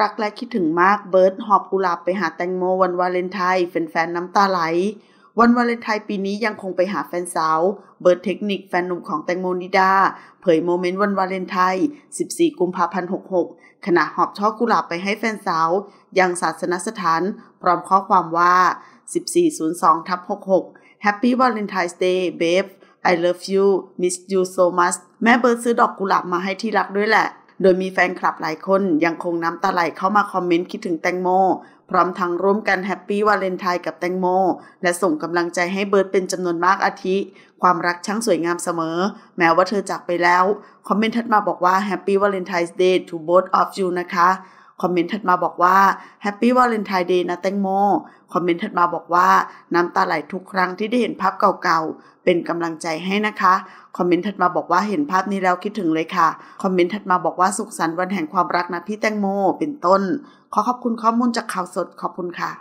รักและคิดถึงมากเบิร์ตหอบกุหลาบไปหาแตงโมวันวาเลนไทน์แฟนๆน้ำตาไหล วันวาเลนไทน์ปีนี้ยังคงไปหาแฟนสาว เบิร์ตเทคนิคแฟนหนุ่มของแตงโมนิดาเผยโมเมนต์วันวาเลนไทน์ 14 กุมภาพันธ์66 ขณะหอบช่อกุหลาบไปให้แฟนสาว ยังศาสนสถาน พร้อมข้อความว่า 1402ทับ66 Happy Valentine's Day babe I love you miss you so much แม่เบิร์ตซื้อดอกกุหลาบมาให้ที่รักด้วยแหละโดยมีแฟนคลับหลายคนยังคงน้ำตาไหลเข้ามาคอมเมนต์คิดถึงแตงโม พร้อมทั้งร่วมกันแฮปปี้วาเลนไทน์กับแตงโม และส่งกำลังใจให้เบิร์ดเป็นจำนวนมากอาทิ ความรักช่างสวยงามเสมอ แม้ว่าเธอจากไปแล้ว คอมเมนต์ทัดมาบอกว่าแฮปปี้วาเลนไทน์เดย์ทู b o t ออฟยูนะคะคอมเมนต์ถัดมาบอกว่าแฮปปี้วาเลนไทน์เดย์นะแตงโมคอมเมนต์ถัดมาบอกว่าน้ำตาไหลทุกครั้งที่ได้เห็นภาพเก่าๆเป็นกำลังใจให้นะคะ คอมเมนต์ถัดมาบอกว่าเห็นภาพนี้แล้วคิดถึงเลยค่ะ คอมเมนต์ถัดมาบอกว่าสุขสันต์วันแห่งความรักนะพี่แตงโม เป็นต้น ขอขอบคุณข้อมูลจากข่าวสดขอบคุณค่ะ